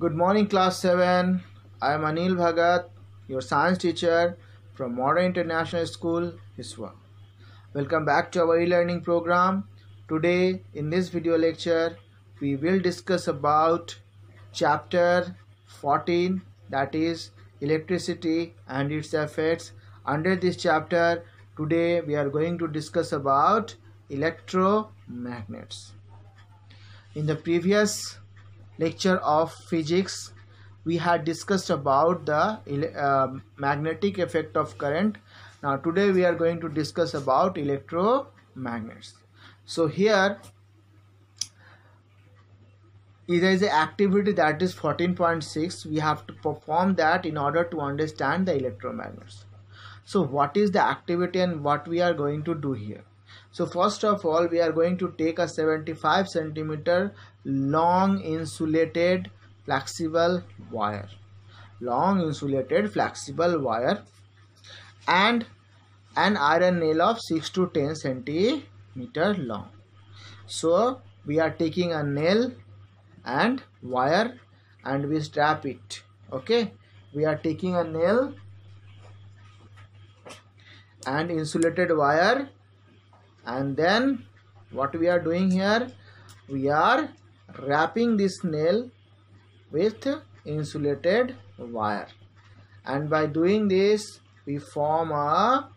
Good morning, class 7. I am Anil Bhagat, your science teacher from Modern International School, Hiswa. Welcome back to our e-learning program. Today, in this video lecture, we will discuss about chapter 14 that is electricity and its effects. Under this chapter, today we are going to discuss about electromagnets. In the previous lecture of physics we had discussed about the uh, magnetic effect of current now today we are going to discuss about electromagnets so here there is an activity that is 14.6 we have to perform that in order to understand the electromagnets so what is the activity and what we are going to do here so first of all we are going to take a 75 centimeter long insulated flexible wire long insulated flexible wire and an iron nail of 6 to 10 centimeter long so we are taking a nail and wire and we strap it okay we are taking a nail and insulated wire and then what we are doing here we are wrapping this nail with insulated wire and by doing this we form a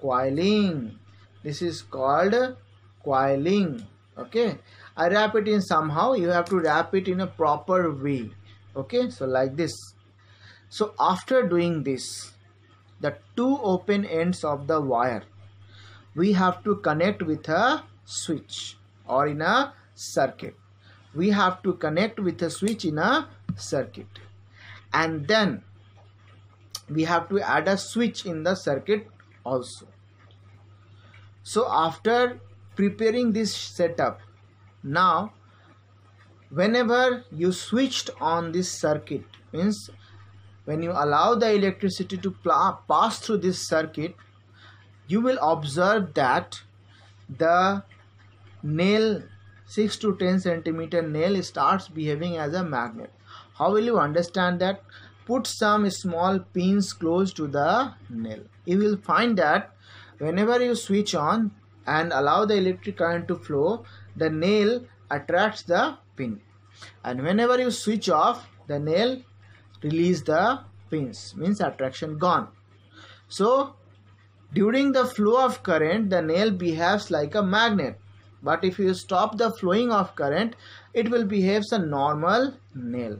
coiling this is called coiling okay i wrap it in somehow you have to wrap it in a proper way okay so like this so after doing this the two open ends of the wire we have to connect with a switch or in a circuit. We have to connect with a switch in a circuit. And then we have to add a switch in the circuit also. So after preparing this setup, now whenever you switched on this circuit means when you allow the electricity to pass through this circuit you will observe that the nail 6 to 10 centimeter nail starts behaving as a magnet how will you understand that put some small pins close to the nail you will find that whenever you switch on and allow the electric current to flow the nail attracts the pin and whenever you switch off the nail release the pins means attraction gone so during the flow of current, the nail behaves like a magnet. But if you stop the flowing of current, it will behave as a normal nail.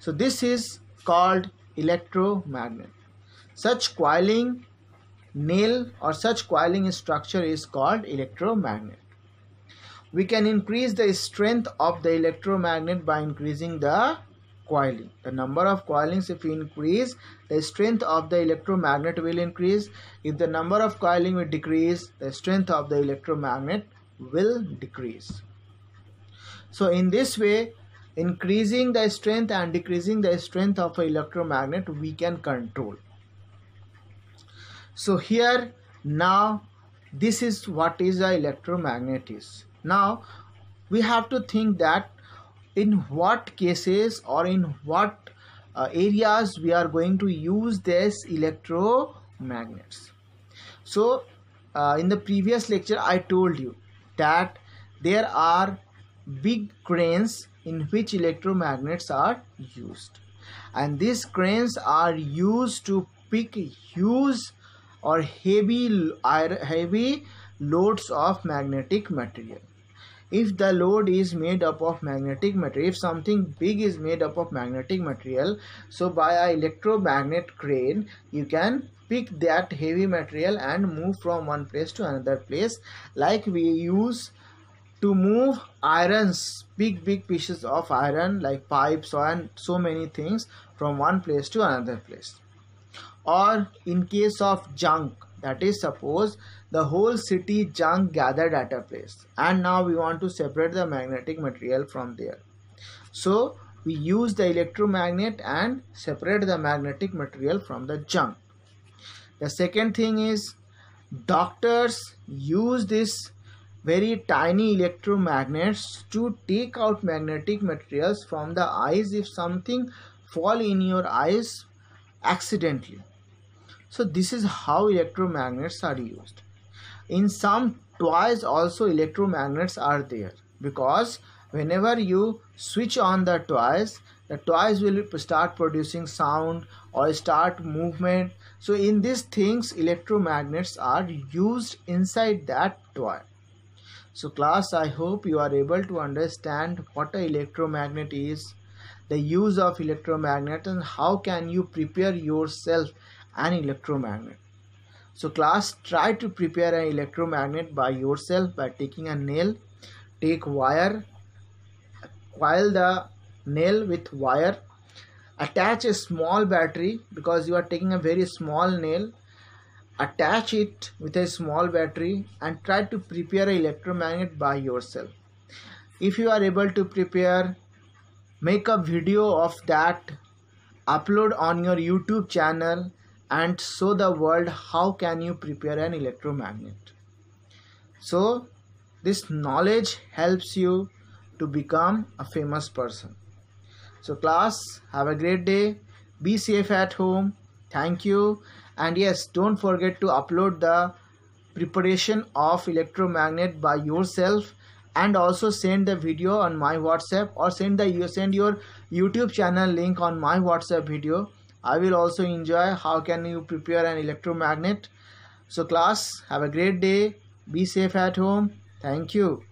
So this is called electromagnet. Such coiling nail or such coiling structure is called electromagnet. We can increase the strength of the electromagnet by increasing the coiling. The number of coilings if increase, the strength of the electromagnet will increase. If the number of coiling will decrease, the strength of the electromagnet will decrease. So in this way, increasing the strength and decreasing the strength of an electromagnet we can control. So here now this is what is the electromagnet is. Now we have to think that in what cases or in what uh, areas we are going to use this electromagnets so uh, in the previous lecture i told you that there are big cranes in which electromagnets are used and these cranes are used to pick huge or heavy heavy loads of magnetic material if the load is made up of magnetic material if something big is made up of magnetic material so by a electromagnet crane you can pick that heavy material and move from one place to another place like we use to move irons big big pieces of iron like pipes and so many things from one place to another place or in case of junk that is, suppose the whole city junk gathered at a place and now we want to separate the magnetic material from there. So, we use the electromagnet and separate the magnetic material from the junk. The second thing is doctors use this very tiny electromagnets to take out magnetic materials from the eyes if something fall in your eyes accidentally so this is how electromagnets are used. In some toys also electromagnets are there because whenever you switch on the toys the toys will start producing sound or start movement so in these things electromagnets are used inside that toy so class i hope you are able to understand what an electromagnet is the use of electromagnet and how can you prepare yourself an electromagnet. So class try to prepare an electromagnet by yourself by taking a nail, take wire, coil the nail with wire, attach a small battery because you are taking a very small nail, attach it with a small battery and try to prepare an electromagnet by yourself. If you are able to prepare, make a video of that, upload on your YouTube channel and show the world how can you prepare an electromagnet so this knowledge helps you to become a famous person so class have a great day be safe at home thank you and yes don't forget to upload the preparation of electromagnet by yourself and also send the video on my whatsapp or send the send your youtube channel link on my whatsapp video I will also enjoy how can you prepare an electromagnet. So class, have a great day. Be safe at home. Thank you.